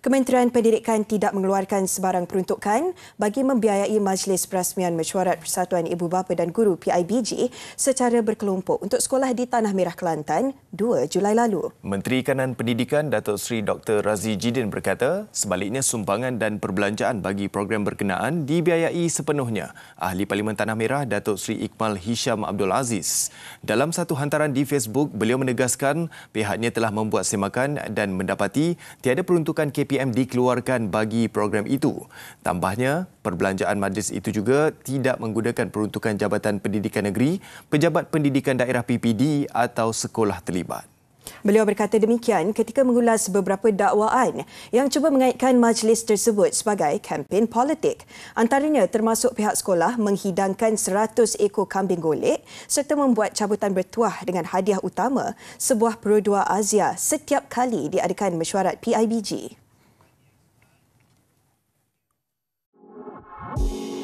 Kementerian Pendidikan tidak mengeluarkan sebarang peruntukan bagi membiayai Majlis Perasmian Mesyuarat Persatuan Ibu Bapa dan Guru PIBG secara berkelompok untuk sekolah di Tanah Merah Kelantan 2 Julai lalu. Menteri Kanan Pendidikan Datuk Seri Dr. Razi Jidin berkata, sebaliknya sumbangan dan perbelanjaan bagi program berkenaan dibiayai sepenuhnya. Ahli Parlimen Tanah Merah Datuk Seri Iqmal Hisham Abdul Aziz. Dalam satu hantaran di Facebook, beliau menegaskan pihaknya telah membuat semakan dan mendapati tiada peruntukan kewangan KPM dikeluarkan bagi program itu. Tambahnya, perbelanjaan majlis itu juga tidak menggunakan peruntukan Jabatan Pendidikan Negeri, Pejabat Pendidikan Daerah PPD atau sekolah terlibat. Beliau berkata demikian ketika mengulas beberapa dakwaan yang cuba mengaitkan majlis tersebut sebagai kempen politik. Antaranya termasuk pihak sekolah menghidangkan 100 ekor kambing golek serta membuat cabutan bertuah dengan hadiah utama sebuah perodua Asia setiap kali diadakan mesyuarat PIBG. Thank you